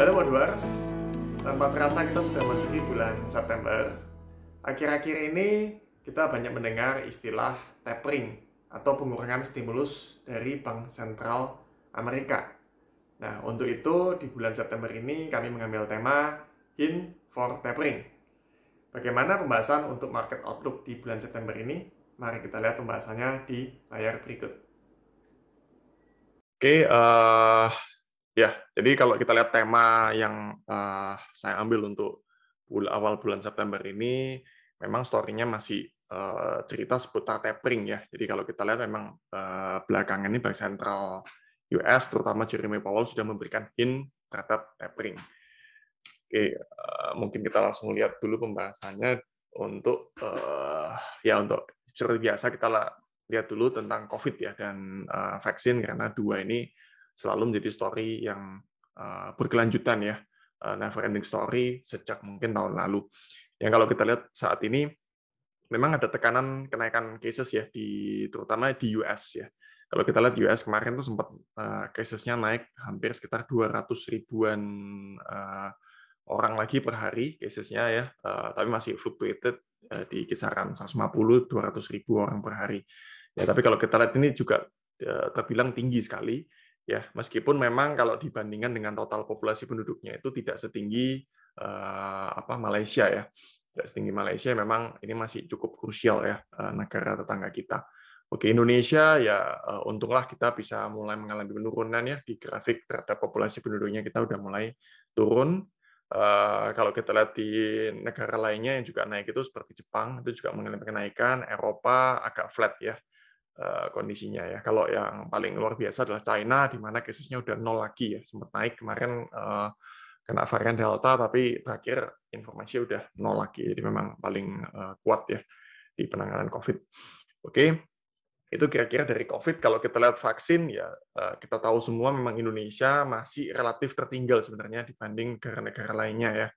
Halo Modulars, tanpa terasa kita sudah masuki bulan September. Akhir-akhir ini kita banyak mendengar istilah tapering atau pengurangan stimulus dari Bank Sentral Amerika. Nah, untuk itu di bulan September ini kami mengambil tema In for Tapering. Bagaimana pembahasan untuk market outlook di bulan September ini? Mari kita lihat pembahasannya di layar berikut. Oke, okay, uh, eh, Ya, jadi kalau kita lihat tema yang uh, saya ambil untuk bulan, awal bulan September ini, memang story-nya masih uh, cerita seputar tapering ya. Jadi kalau kita lihat memang uh, belakangan ini Bank Sentral US, terutama Jeremy Powell, sudah memberikan hint terhadap tapering. Oke, uh, mungkin kita langsung lihat dulu pembahasannya untuk uh, ya untuk seperti biasa kita lihat dulu tentang COVID ya dan uh, vaksin karena dua ini selalu menjadi story yang eh, berkelanjutan ya, eh, never ending story sejak mungkin tahun lalu. Yang kalau kita lihat saat ini memang ada tekanan kenaikan cases ya di terutama di US ya. Kalau kita lihat US kemarin tuh sempat uh, casesnya naik hampir sekitar 200 ribuan orang lagi per hari casesnya ya, tapi masih fluctuated di kisaran 150-200 ribu orang per hari. Ya, tapi kalau kita lihat ini juga terbilang tinggi sekali ya meskipun memang kalau dibandingkan dengan total populasi penduduknya itu tidak setinggi uh, apa Malaysia ya tidak setinggi Malaysia memang ini masih cukup krusial ya uh, negara tetangga kita oke Indonesia ya uh, untunglah kita bisa mulai mengalami penurunan ya di grafik terhadap populasi penduduknya kita sudah mulai turun Uh, kalau kita lihat di negara lainnya yang juga naik itu seperti Jepang itu juga mengalami kenaikan, Eropa agak flat ya Eh, kondisinya ya. Kalau yang paling luar biasa adalah China, di mana kasusnya udah nol lagi ya, sempat naik kemarin eh, kena varian delta, tapi terakhir informasi udah nol lagi. Jadi memang paling eh, kuat ya di penanganan COVID. Oke, itu kira-kira dari COVID. Kalau kita lihat vaksin ya kita tahu semua memang Indonesia masih relatif tertinggal sebenarnya dibanding negara-negara lainnya ya.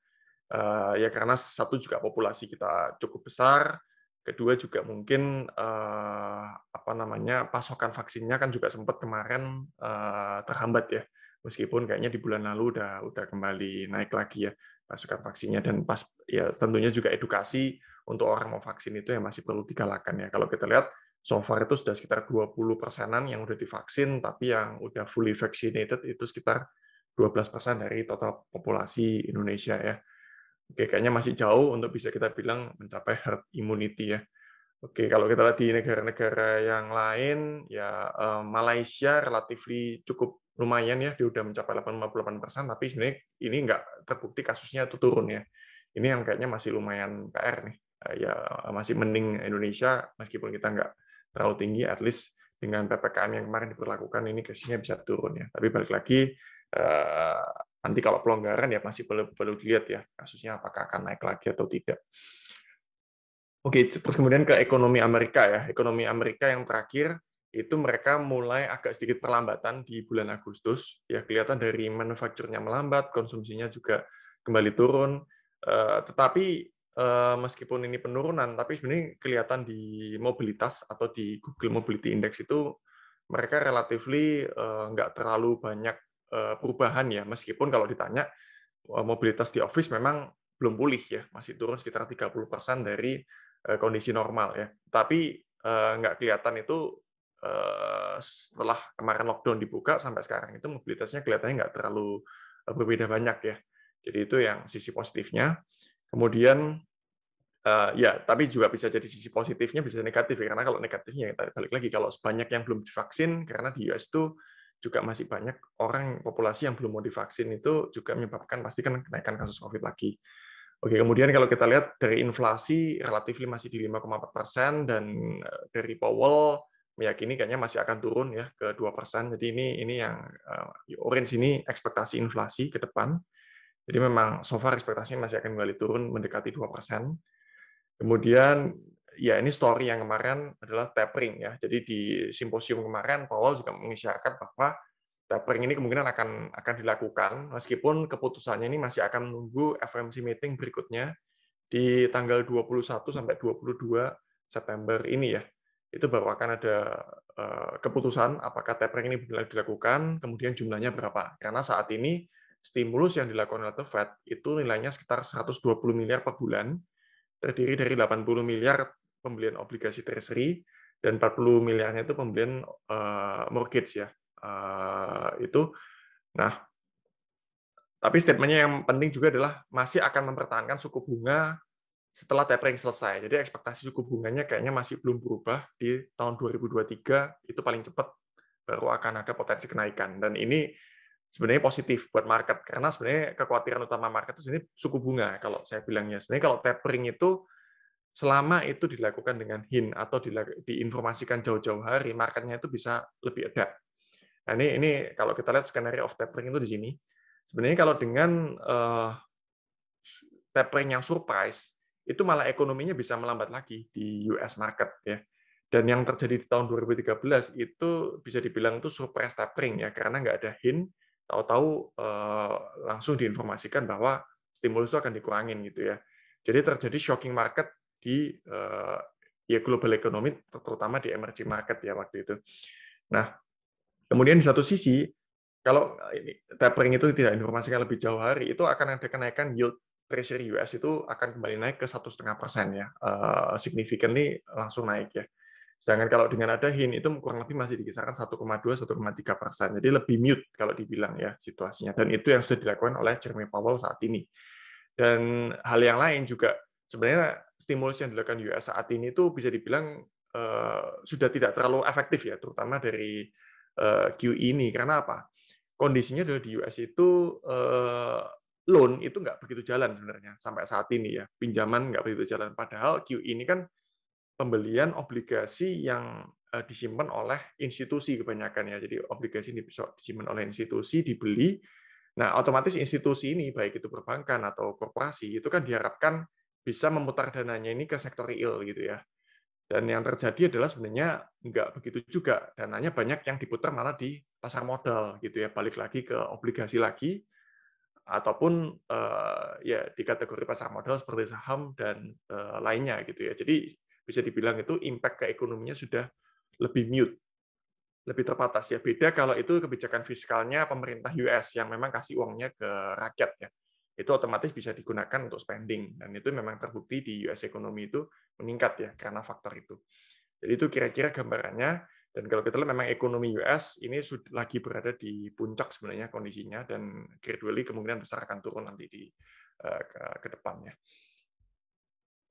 Ya karena satu juga populasi kita cukup besar Kedua juga mungkin eh, apa namanya pasokan vaksinnya kan juga sempat kemarin eh, terhambat ya. Meskipun kayaknya di bulan lalu udah udah kembali naik lagi ya pasokan vaksinnya dan pas ya tentunya juga edukasi untuk orang mau vaksin itu yang masih perlu digalakan ya. Kalau kita lihat so far itu sudah sekitar 20 persenan yang udah divaksin tapi yang udah fully vaccinated itu sekitar 12 persen dari total populasi Indonesia ya. Oke, kayaknya masih jauh untuk bisa kita bilang mencapai herd immunity ya. Oke, kalau kita lihat di negara-negara yang lain, ya eh, Malaysia relatif cukup lumayan ya, dia udah mencapai 88 persen, tapi sebenarnya ini nggak terbukti kasusnya itu turun ya. Ini yang kayaknya masih lumayan PR nih. Eh, ya masih mending Indonesia, meskipun kita nggak terlalu tinggi, at least dengan PPKM yang kemarin diperlakukan, ini kasusnya bisa turun ya. Tapi balik lagi, eh, Nanti kalau pelonggaran ya masih perlu perlu dilihat ya kasusnya apakah akan naik lagi atau tidak. Oke, terus kemudian ke ekonomi Amerika ya. Ekonomi Amerika yang terakhir itu mereka mulai agak sedikit perlambatan di bulan Agustus. Ya kelihatan dari manufakturnya melambat, konsumsinya juga kembali turun. Eh, tetapi eh, meskipun ini penurunan, tapi sebenarnya kelihatan di mobilitas atau di Google Mobility Index itu mereka relatifly eh, nggak terlalu banyak Eh, perubahan ya, meskipun kalau ditanya eh, mobilitas di office memang belum pulih ya, masih turun sekitar 30% dari eh, kondisi normal ya. Tapi nggak kelihatan itu setelah kemarin lockdown dibuka sampai sekarang itu mobilitasnya kelihatannya nggak terlalu berbeda banyak ya. Jadi itu yang sisi positifnya. Kemudian uh, ya tapi juga bisa jadi sisi positifnya bisa negatif ya karena kalau negatifnya ya, balik lagi kalau sebanyak yang belum divaksin karena di US itu juga masih banyak orang populasi yang belum mau divaksin itu juga menyebabkan pastikan kenaikan kasus COVID lagi. Oke, kemudian kalau kita lihat dari inflasi relatif masih di 5,4 persen dan eh, dari Powell meyakini kayaknya masih akan turun ya ke 2 persen. Jadi ini ini yang uh, orange ini ekspektasi inflasi ke depan. Jadi memang so far ekspektasinya masih akan kembali turun mendekati 2 persen. Kemudian ya ini story yang kemarin adalah tapering ya. Jadi di simposium kemarin Powell juga mengisyaratkan bahwa tapering ini kemungkinan akan akan dilakukan meskipun keputusannya ini masih akan menunggu FMC meeting berikutnya di tanggal 21 sampai 22 September ini ya. Itu baru akan ada eh, keputusan apakah tapering ini benar dilakukan, kemudian jumlahnya berapa. Karena saat ini stimulus yang dilakukan oleh The Fed itu nilainya sekitar 120 miliar per bulan, terdiri dari 80 miliar pembelian obligasi treasury dan 40 miliarnya itu pembelian uh, mortgage ya. Uh, itu nah tapi statementnya yang penting juga adalah masih akan mempertahankan suku bunga setelah tapering selesai. Jadi ekspektasi suku bunganya kayaknya masih belum berubah di tahun 2023 itu paling cepat baru akan ada potensi kenaikan dan ini sebenarnya positif buat market karena sebenarnya kekhawatiran utama market itu sebenarnya suku bunga kalau saya bilangnya. Sebenarnya kalau tapering itu selama itu dilakukan dengan hin atau diinformasikan jauh-jauh hari, marketnya itu bisa lebih ada. Nah, ini ini kalau kita lihat skenario of tapering itu di sini. Sebenarnya kalau dengan uh, tapering yang surprise, itu malah ekonominya bisa melambat lagi di US market ya. Dan yang terjadi di tahun 2013 itu bisa dibilang itu surprise tapering ya, karena nggak ada hin, tahu-tahu uh, langsung diinformasikan bahwa stimulus itu akan dikurangin gitu ya. Jadi terjadi shocking market di uh, ya global economy terutama di emerging market ya waktu itu. Nah, kemudian di satu sisi kalau eh, ini tapering itu tidak informasikan lebih jauh hari itu akan ada kenaikan yield treasury US itu akan kembali naik ke satu setengah persen ya, uh, significantly langsung naik ya. Sedangkan kalau dengan ada hin itu kurang lebih masih di kisaran 1,2-1,3 persen. Jadi lebih mute kalau dibilang ya situasinya. Dan itu yang sudah dilakukan oleh Jeremy Powell saat ini. Dan hal yang lain juga sebenarnya stimulus yang dilakukan US saat ini itu bisa dibilang uh, sudah tidak terlalu efektif ya, terutama dari uh, eh, QE ini. Karena apa? Kondisinya adalah di US itu uh, loan itu nggak begitu jalan sebenarnya sampai saat ini ya, pinjaman nggak begitu jalan. Padahal QE ini kan pembelian obligasi yang disimpan oleh institusi kebanyakan ya. Jadi obligasi disimpan oleh institusi dibeli. Nah, otomatis institusi ini baik itu perbankan atau korporasi itu kan diharapkan bisa memutar dananya ini ke sektor real gitu ya. Dan yang terjadi adalah sebenarnya nggak begitu juga. Dananya banyak yang diputar malah di pasar modal gitu ya. Balik lagi ke obligasi lagi ataupun eh, ya di kategori pasar modal seperti saham dan eh, lainnya gitu ya. Jadi bisa dibilang itu impact ke ekonominya sudah lebih mute, lebih terbatas ya. Beda kalau itu kebijakan fiskalnya pemerintah US yang memang kasih uangnya ke rakyat ya itu otomatis bisa digunakan untuk spending dan itu memang terbukti di US ekonomi itu meningkat ya karena faktor itu. Jadi itu kira-kira gambarannya dan kalau kita lihat memang ekonomi US ini sudah lagi berada di puncak sebenarnya kondisinya dan gradually kemungkinan besar akan turun nanti di eh, ke, ke depannya.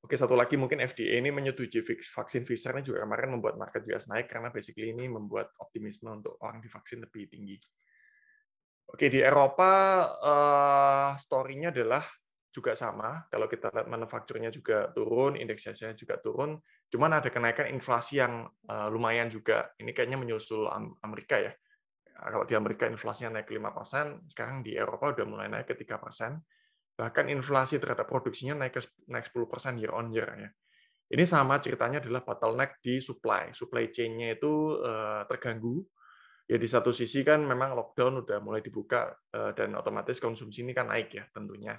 Oke, satu lagi mungkin FDA ini menyetujui vaksin Pfizer ini juga kemarin membuat market US naik karena basically ini membuat optimisme untuk orang divaksin lebih tinggi. Oke, di Eropa uh, story-nya adalah juga sama. Kalau kita lihat manufakturnya juga turun, indeksnya juga turun. Cuman ada kenaikan inflasi yang uh, lumayan juga. Ini kayaknya menyusul Amerika ya. Kalau di Amerika inflasinya naik ke 5%, sekarang di Eropa udah mulai naik ke 3%. Bahkan inflasi terhadap produksinya naik ke naik 10% year on year ya. Ini sama ceritanya adalah bottleneck di supply. Supply chain-nya itu uh, terganggu ya di satu sisi kan memang lockdown udah mulai dibuka eh, dan otomatis konsumsi ini kan naik ya tentunya.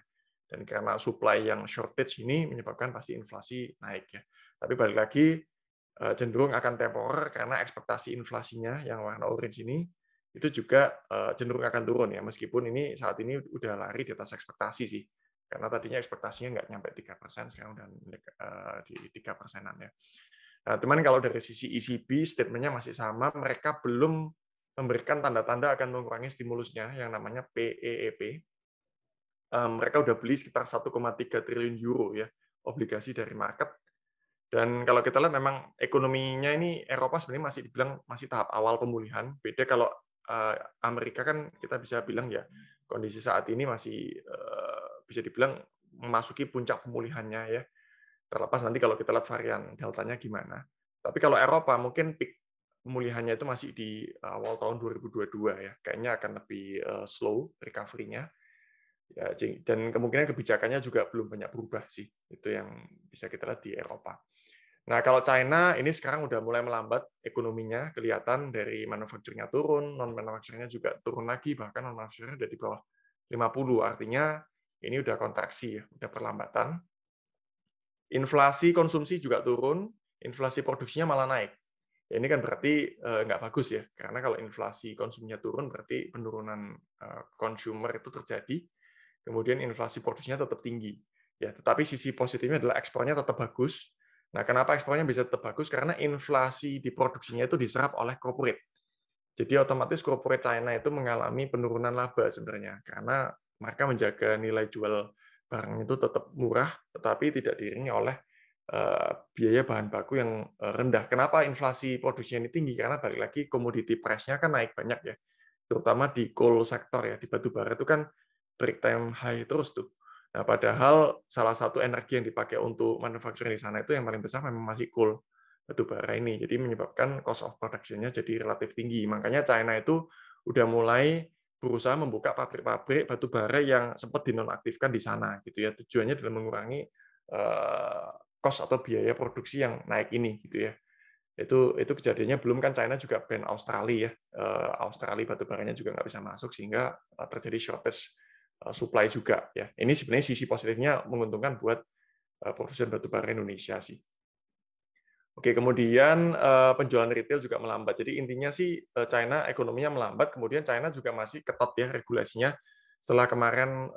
Dan karena supply yang shortage ini menyebabkan pasti inflasi naik ya. Tapi balik lagi eh, cenderung akan temporer karena ekspektasi inflasinya yang warna orange ini itu juga eh, cenderung akan turun ya meskipun ini saat ini udah lari di atas ekspektasi sih karena tadinya ekspektasinya nggak nyampe tiga persen sekarang udah di tiga persenan ya. Nah, teman kalau dari sisi ECB statementnya masih sama mereka belum memberikan tanda-tanda akan mengurangi stimulusnya yang namanya PEEP. E e eh, mereka udah beli sekitar 1,3 triliun euro ya obligasi dari market. Dan kalau kita lihat memang ekonominya ini Eropa sebenarnya masih dibilang masih tahap awal pemulihan. Beda kalau eh, Amerika kan kita bisa bilang ya kondisi saat ini masih eh, bisa dibilang memasuki puncak pemulihannya ya. Terlepas nanti kalau kita lihat varian deltanya gimana. Tapi kalau Eropa mungkin peak pemulihannya itu masih di eh, awal tahun 2022 ya. Kayaknya akan lebih eh, slow recovery-nya. Ya, dan kemungkinan kebijakannya juga belum banyak berubah sih. Itu yang bisa kita lihat di Eropa. Nah, kalau China ini sekarang udah mulai melambat ekonominya, kelihatan dari manufakturnya turun, non-manufakturnya juga turun lagi, bahkan non-manufakturnya udah di bawah 50. Artinya ini udah kontraksi, ya, udah perlambatan. Inflasi konsumsi juga turun, inflasi produksinya malah naik ya ini kan berarti eh, nggak bagus ya, karena kalau inflasi konsumennya turun berarti penurunan eh, consumer itu terjadi, kemudian inflasi produksinya tetap tinggi. Ya, tetapi sisi positifnya adalah ekspornya tetap bagus. Nah, kenapa ekspornya bisa tetap bagus? Karena inflasi di produksinya itu diserap oleh corporate. Jadi otomatis corporate China itu mengalami penurunan laba sebenarnya karena mereka menjaga nilai jual barang itu tetap murah tetapi tidak diiringi oleh Eh, biaya bahan baku yang eh, rendah. Kenapa inflasi produksinya ini tinggi? Karena balik lagi komoditi price-nya kan naik banyak ya, terutama di coal sektor ya, di batu bara itu kan break time high terus tuh. Nah, padahal salah satu energi yang dipakai untuk manufacturing di sana itu yang paling besar memang masih coal batu bara ini. Jadi menyebabkan cost of production-nya jadi relatif tinggi. Makanya China itu udah mulai berusaha membuka pabrik-pabrik batu bara yang sempat dinonaktifkan di sana gitu ya. Tujuannya adalah mengurangi eh, cost atau biaya produksi yang naik ini gitu ya itu itu kejadiannya belum kan China juga ban Australia ya eh, Australia batu baranya juga nggak bisa masuk sehingga eh, terjadi shortage eh, supply juga ya ini sebenarnya sisi positifnya menguntungkan buat produsen batu bara Indonesia sih oke kemudian penjualan retail juga melambat jadi intinya sih China ekonominya melambat kemudian China juga masih ketat ya regulasinya setelah kemarin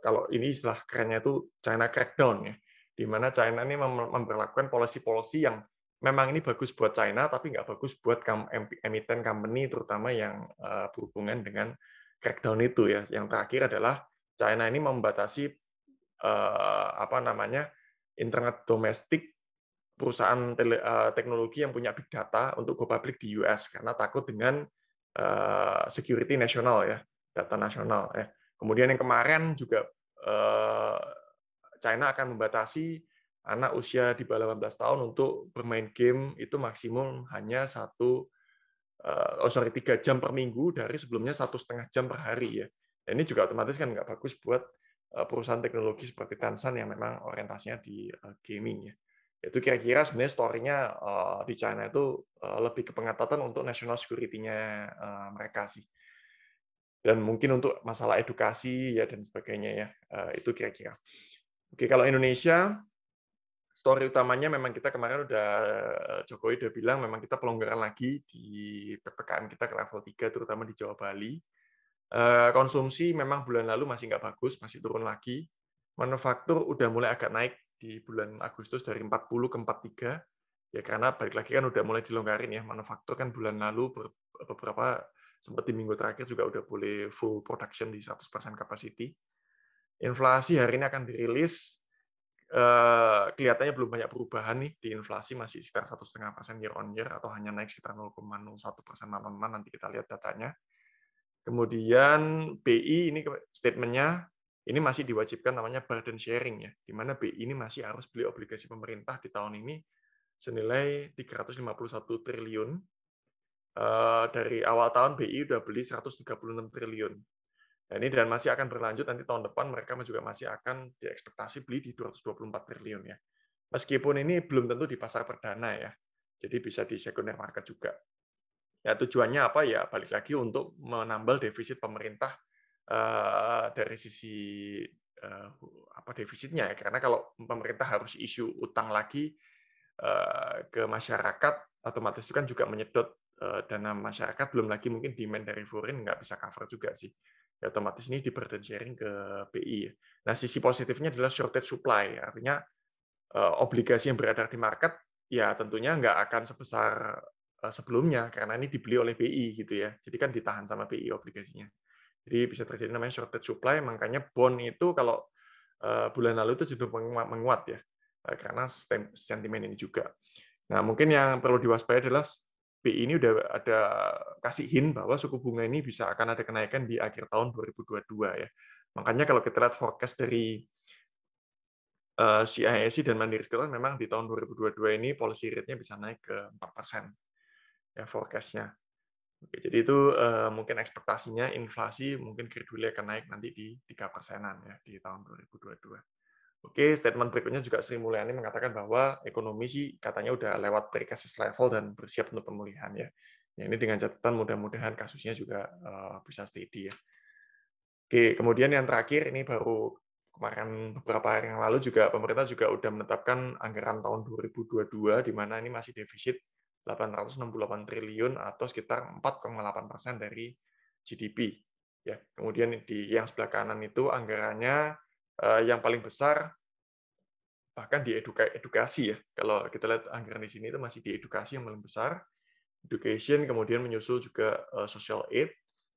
kalau ini istilah kerennya itu China crackdown ya di mana China ini memperlakukan polisi-polisi yang memang ini bagus buat China, tapi nggak bagus buat emiten company, terutama yang eh, berhubungan dengan crackdown itu ya. Yang terakhir adalah China ini membatasi eh, apa namanya internet domestik perusahaan tele, uh, teknologi yang punya big data untuk go public di US karena takut dengan uh, security nasional ya, data nasional ya. Kemudian yang kemarin juga uh, China akan membatasi anak usia di bawah 18 tahun untuk bermain game itu maksimum hanya satu eh, oh sorry tiga jam per minggu dari sebelumnya satu setengah jam per hari ya. Dan ini juga otomatis kan nggak bagus buat eh, perusahaan teknologi seperti Tencent yang memang orientasinya di eh, gaming ya. Itu kira-kira sebenarnya story-nya di China itu lebih ke pengatatan untuk national security-nya mereka sih. Dan mungkin untuk masalah edukasi ya dan sebagainya ya. Itu kira-kira. Oke, kalau Indonesia, story utamanya memang kita kemarin udah eh, Jokowi udah bilang memang kita pelonggaran lagi di PPKM kita ke level 3, terutama di Jawa Bali. Eh, konsumsi memang bulan lalu masih nggak bagus, masih turun lagi. Manufaktur udah mulai agak naik di bulan Agustus dari 40 ke 43 ya karena balik lagi kan udah mulai dilonggarin ya manufaktur kan bulan lalu beberapa sempat di minggu terakhir juga udah boleh full production di 100% capacity inflasi hari ini akan dirilis eh, kelihatannya belum banyak perubahan nih di inflasi masih sekitar satu setengah persen year on year atau hanya naik sekitar 0,01 persen man nanti kita lihat datanya kemudian BI ini statementnya ini masih diwajibkan namanya burden sharing ya di mana BI ini masih harus beli obligasi pemerintah di tahun ini senilai 351 triliun eh, dari awal tahun BI udah beli 136 triliun Nah, ini dan masih akan berlanjut nanti tahun depan mereka juga masih akan diekspektasi beli di 224 triliun ya. Meskipun ini belum tentu di pasar perdana ya. Jadi bisa di sekunder market juga. Ya tujuannya apa ya balik lagi untuk menambal defisit pemerintah eh, dari sisi eh, apa defisitnya ya. Karena kalau pemerintah harus isu utang lagi eh, ke masyarakat otomatis itu kan juga menyedot dana masyarakat belum lagi mungkin demand dari foreign nggak bisa cover juga sih ya otomatis ini di sharing ke BI. Nah, sisi positifnya adalah shortage supply, artinya eh, obligasi yang beredar di market ya tentunya nggak akan sebesar eh, sebelumnya karena ini dibeli oleh BI gitu ya. Jadi kan ditahan sama BI obligasinya. Jadi bisa terjadi namanya shortage supply, makanya bond itu kalau eh, bulan lalu itu cenderung menguat ya karena sentimen ini juga. Nah, mungkin yang perlu diwaspadai adalah BI ini udah ada kasih hint bahwa suku bunga ini bisa akan ada kenaikan di akhir tahun 2022 ya. Makanya kalau kita lihat forecast dari uh, eh, CISC dan Mandiri Sekolah memang di tahun 2022 ini policy rate-nya bisa naik ke 4% persen ya forecast-nya. jadi itu eh, mungkin ekspektasinya inflasi mungkin gradually akan naik nanti di 3 persenan ya di tahun 2022. Oke, statement berikutnya juga Sri Mulyani mengatakan bahwa ekonomi sih katanya udah lewat pre-crisis level dan bersiap untuk pemulihan ya. ya ini dengan catatan mudah-mudahan kasusnya juga uh, bisa steady ya. Oke, kemudian yang terakhir ini baru kemarin beberapa hari yang lalu juga pemerintah juga udah menetapkan anggaran tahun 2022 di mana ini masih defisit 868 triliun atau sekitar 4,8 persen dari GDP. Ya, kemudian di yang sebelah kanan itu anggarannya Eh, yang paling besar bahkan di edukasi ya. Kalau kita lihat anggaran di sini itu masih di edukasi yang paling besar, education kemudian menyusul juga eh, social aid,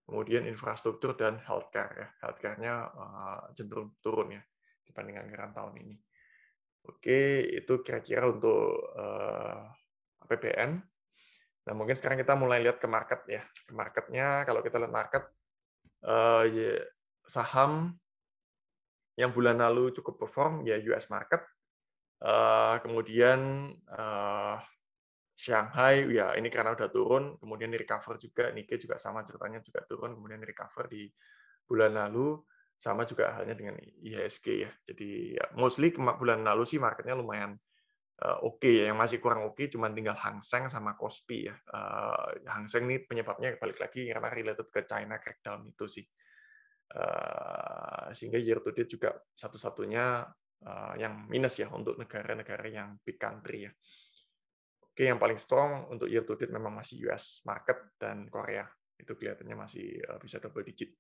kemudian infrastruktur dan healthcare ya. Healthcare-nya eh, cenderung turun ya dibanding anggaran tahun ini. Oke, itu kira-kira untuk APBN. Nah, mungkin sekarang kita mulai lihat ke market ya. Ke marketnya, kalau kita lihat market, saham yang bulan lalu cukup perform ya US market. Eh, kemudian eh, Shanghai ya ini karena udah turun, kemudian recover juga Nike juga sama ceritanya juga turun, kemudian recover di bulan lalu sama juga halnya dengan IHSG ya. Jadi ya, mostly bulan lalu sih marketnya lumayan eh, oke okay ya, yang masih kurang oke okay, cuman tinggal Hang Seng sama Kospi ya. Uh, Hang Seng ini penyebabnya balik lagi karena related ke China crackdown itu sih. Eh, sehingga year to date juga satu-satunya eh, yang minus ya untuk negara-negara yang big country ya. Oke, yang paling strong untuk year to date memang masih US market dan Korea. Itu kelihatannya masih eh, bisa double digit.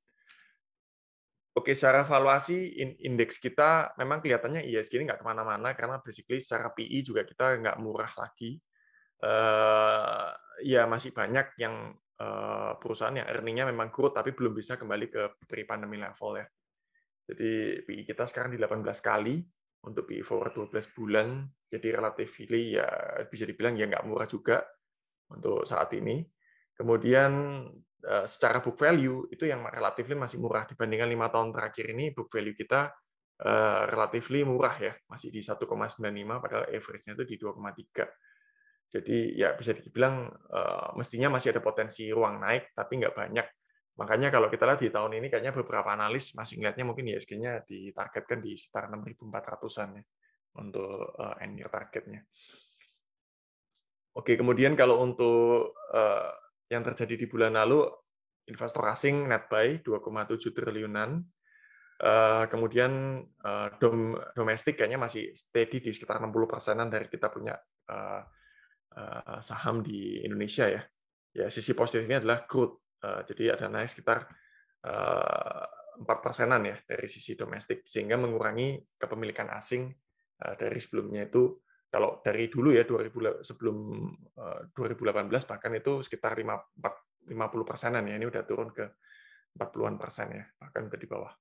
Oke, secara valuasi indeks kita memang kelihatannya ISG e ini nggak kemana-mana karena basically secara PI e juga kita nggak murah lagi. Uh, ya masih banyak yang Eh, perusahaan yang earningnya memang growth tapi belum bisa kembali ke pre pandemi level ya. Jadi PI e kita sekarang di 18 kali untuk PI e forward 12 bulan, jadi relatively ya bisa dibilang ya nggak murah juga untuk saat ini. Kemudian eh, secara book value itu yang relatif masih murah dibandingkan lima tahun terakhir ini book value kita eh, relatively murah ya, masih di 1,95 padahal average-nya itu di 2,3 jadi ya bisa dibilang eh, mestinya masih ada potensi ruang naik, tapi nggak banyak. Makanya kalau kita lihat di tahun ini kayaknya beberapa analis masih melihatnya mungkin ISG-nya ditargetkan di sekitar 6.400-an ya untuk annual eh, end year targetnya. Oke, kemudian kalau untuk eh, yang terjadi di bulan lalu, investor asing net buy 2,7 triliunan, kemudian domestik kayaknya masih steady di sekitar 60 persenan dari kita punya Eh, saham di Indonesia ya. Ya sisi positifnya adalah growth. Uh, jadi ada naik sekitar eh, empat persenan ya dari sisi domestik sehingga mengurangi kepemilikan asing uh, dari sebelumnya itu kalau dari dulu ya 2000 sebelum uh, 2018 bahkan itu sekitar 50 persenan ya ini udah turun ke 40-an persen ya bahkan udah di bawah.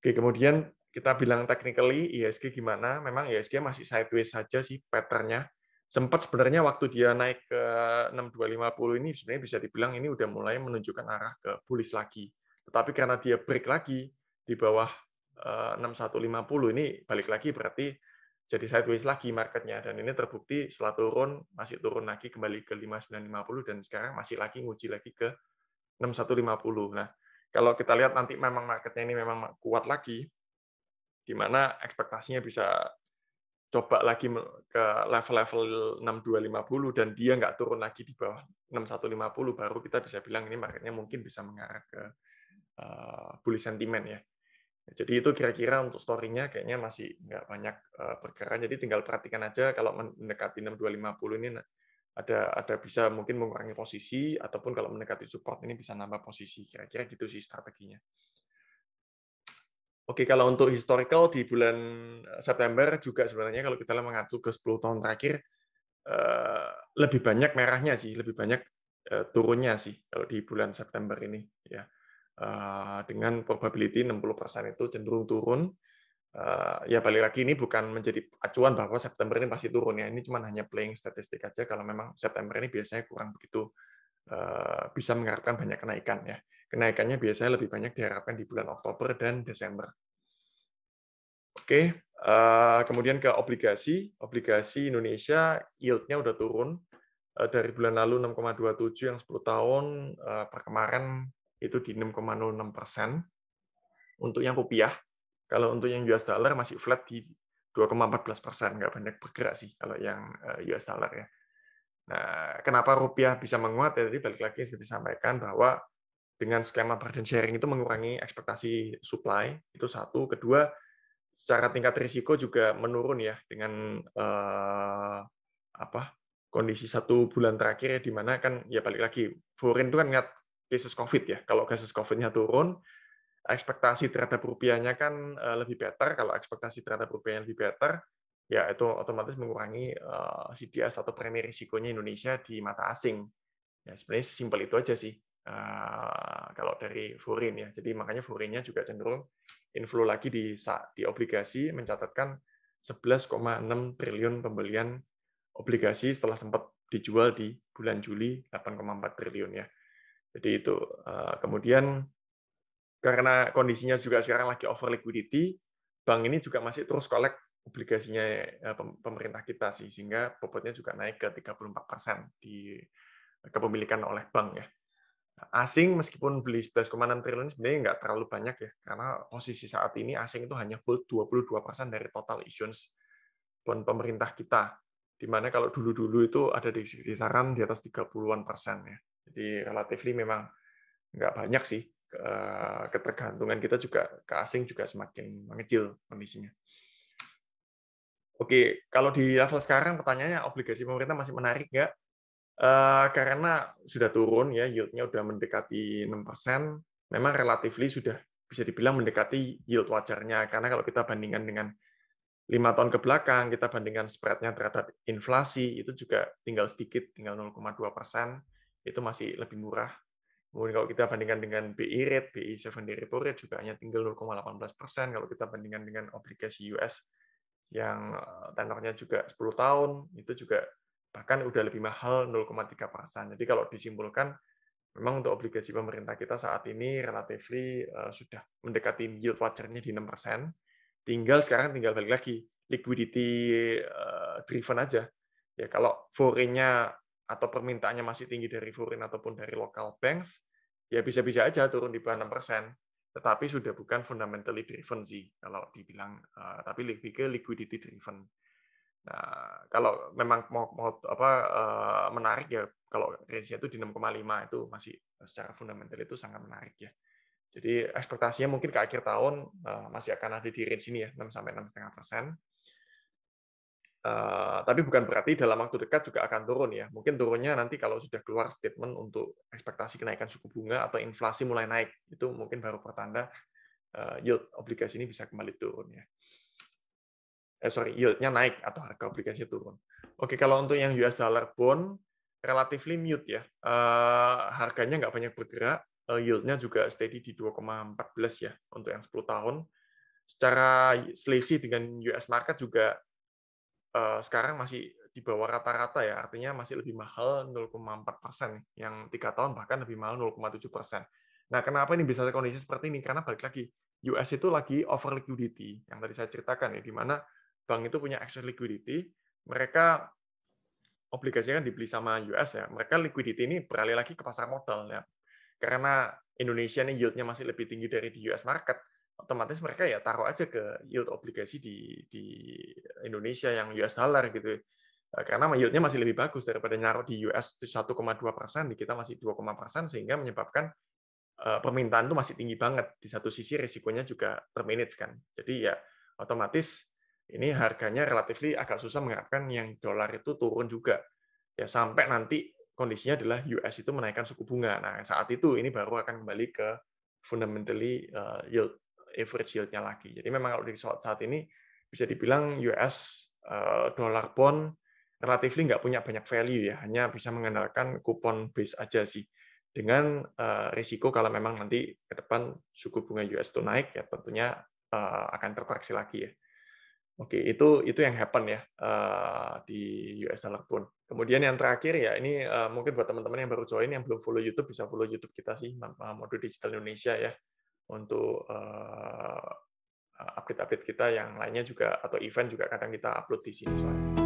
Oke kemudian kita bilang technically ISG gimana? Memang ISG masih sideways saja sih patternnya sempat sebenarnya waktu dia naik ke 6250 ini sebenarnya bisa dibilang ini udah mulai menunjukkan arah ke bullish lagi. Tetapi karena dia break lagi di bawah 6150 eh, ini balik lagi berarti jadi sideways lagi marketnya dan ini terbukti setelah turun masih turun lagi kembali ke 5950 dan sekarang masih lagi nguji lagi ke 6150. Nah, kalau kita lihat nanti memang marketnya ini memang kuat lagi di mana ekspektasinya bisa coba lagi ke level-level 6250 dan dia nggak turun lagi di bawah 6150 baru kita bisa bilang ini marketnya mungkin bisa mengarah ke uh, bullish sentiment ya. Jadi itu kira-kira untuk story-nya kayaknya masih nggak banyak uh, eh, pergerakan. Jadi tinggal perhatikan aja kalau mendekati 6250 ini ada ada bisa mungkin mengurangi posisi ataupun kalau mendekati support ini bisa nambah posisi. Kira-kira gitu sih strateginya. Oke, kalau untuk historical di bulan eh, September juga sebenarnya kalau kita mengacu ke 10 tahun terakhir eh, lebih banyak merahnya sih, lebih banyak eh, turunnya sih kalau di bulan September ini ya. dengan probability 60% itu cenderung turun. ya balik lagi ini bukan menjadi acuan bahwa September ini pasti turun ya. Ini cuma hanya playing statistik aja kalau memang September ini biasanya kurang begitu bisa mengharapkan banyak kenaikan ya. Kenaikannya biasanya lebih banyak diharapkan di bulan Oktober dan Desember. Oke, eh, kemudian ke obligasi. Obligasi Indonesia yieldnya udah turun eh, dari bulan lalu 6,27 yang 10 tahun eh, per kemarin itu di 6,06 persen. Untuk yang rupiah, kalau untuk yang US dollar masih flat di 2,14 persen, nggak banyak bergerak sih kalau yang US dollar ya. Nah, kenapa rupiah bisa menguat? Ya, tadi balik lagi seperti disampaikan bahwa dengan skema burden sharing itu mengurangi ekspektasi supply itu satu kedua secara tingkat risiko juga menurun ya dengan eh, apa kondisi satu bulan terakhir ya di mana kan ya balik lagi foreign itu kan ingat cases covid ya kalau cases covidnya turun ekspektasi terhadap rupiahnya kan eh, lebih better kalau ekspektasi terhadap rupiahnya lebih better ya itu otomatis mengurangi eh, CDS atau premi risikonya Indonesia di mata asing ya sebenarnya simpel itu aja sih Eh, kalau dari furin ya. Jadi makanya furinnya juga cenderung inflow lagi di di obligasi mencatatkan 11,6 triliun pembelian obligasi setelah sempat dijual di bulan Juli 8,4 triliun ya. Jadi itu eh, kemudian karena kondisinya juga sekarang lagi over liquidity, bank ini juga masih terus kolek obligasinya eh, pemerintah kita sih sehingga bobotnya juga naik ke 34% di kepemilikan oleh bank ya asing meskipun beli 11,6 triliun sebenarnya nggak terlalu banyak ya karena posisi saat ini asing itu hanya hold 22% dari total issuance bond pemerintah kita dimana kalau dulu-dulu itu ada di kisaran di atas 30-an persen ya jadi relatif memang nggak banyak sih eh, ketergantungan kita juga ke asing juga semakin mengecil kondisinya. Oke, kalau di level sekarang pertanyaannya obligasi pemerintah masih menarik nggak? Eh, karena sudah turun ya yieldnya sudah mendekati 6%, memang relatifly sudah bisa dibilang mendekati yield wajarnya karena kalau kita bandingkan dengan lima tahun ke belakang kita bandingkan spreadnya terhadap inflasi itu juga tinggal sedikit tinggal 0,2 persen itu masih lebih murah kemudian kalau kita bandingkan dengan BI e rate BI 7 e day repo rate juga hanya tinggal 0,18 persen kalau kita bandingkan dengan obligasi US yang eh, tenornya juga 10 tahun itu juga bahkan udah lebih mahal 0,3 persen. Jadi kalau disimpulkan, memang untuk obligasi pemerintah kita saat ini relatif uh, eh, sudah mendekati yield wajarnya di 6 persen. Tinggal sekarang tinggal balik lagi liquidity uh, driven aja. Ya kalau foreignnya atau permintaannya masih tinggi dari foreign ataupun dari local banks, ya bisa-bisa aja turun di bawah 6 persen. Tetapi sudah bukan fundamentally driven sih kalau dibilang, uh, tapi lebih ke liquidity driven. Nah, kalau memang mau, mau apa eh, menarik ya kalau range-nya itu di 6,5 itu masih eh, secara fundamental itu sangat menarik ya. Jadi ekspektasinya mungkin ke akhir tahun eh, masih akan ada di range ini ya 6 sampai 6,5 persen. Uh, tapi bukan berarti dalam waktu dekat juga akan turun ya. Mungkin turunnya nanti kalau sudah keluar statement untuk ekspektasi kenaikan suku bunga atau inflasi mulai naik itu mungkin baru pertanda uh, yield obligasi ini bisa kembali turun ya eh sorry yieldnya naik atau harga obligasi turun. Oke kalau untuk yang US dollar pun relatively mute ya uh, harganya nggak banyak bergerak uh, yieldnya juga steady di 2,14 ya untuk yang 10 tahun. Secara selisih dengan US market juga uh, sekarang masih di bawah rata-rata ya, artinya masih lebih mahal 0,4 persen, yang tiga tahun bahkan lebih mahal 0,7 persen. Nah, kenapa ini bisa kondisi seperti ini? Karena balik lagi, US itu lagi over liquidity yang tadi saya ceritakan ya, di mana bank itu punya excess liquidity, mereka obligasinya kan dibeli sama US ya, mereka liquidity ini beralih lagi ke pasar modal ya. Karena Indonesia ini yieldnya masih lebih tinggi dari di US market, otomatis mereka ya taruh aja ke yield obligasi di di Indonesia yang US dollar gitu. Eh, karena yieldnya masih lebih bagus daripada naruh di US 1,2 persen, di kita masih 2, persen, sehingga menyebabkan eh, permintaan itu masih tinggi banget. Di satu sisi risikonya juga terminates kan. Jadi ya otomatis ini harganya relatif agak susah mengharapkan yang dolar itu turun juga ya sampai nanti kondisinya adalah US itu menaikkan suku bunga. Nah saat itu ini baru akan kembali ke fundamentally eh, yield average yieldnya lagi. Jadi memang kalau di saat ini bisa dibilang US eh, dolar dollar bond relatif nggak punya banyak value ya, hanya bisa mengandalkan kupon base aja sih. Dengan eh, risiko kalau memang nanti ke depan suku bunga US itu naik ya tentunya akan terkoreksi lagi ya. Oke, itu itu yang happen ya uh, di US Dollar pun. Kemudian yang terakhir ya ini uh, mungkin buat teman-teman yang baru join yang belum follow YouTube bisa follow YouTube kita sih Modul Digital Indonesia ya untuk eh, update-update kita yang lainnya juga atau event juga kadang kita upload di sini soalnya.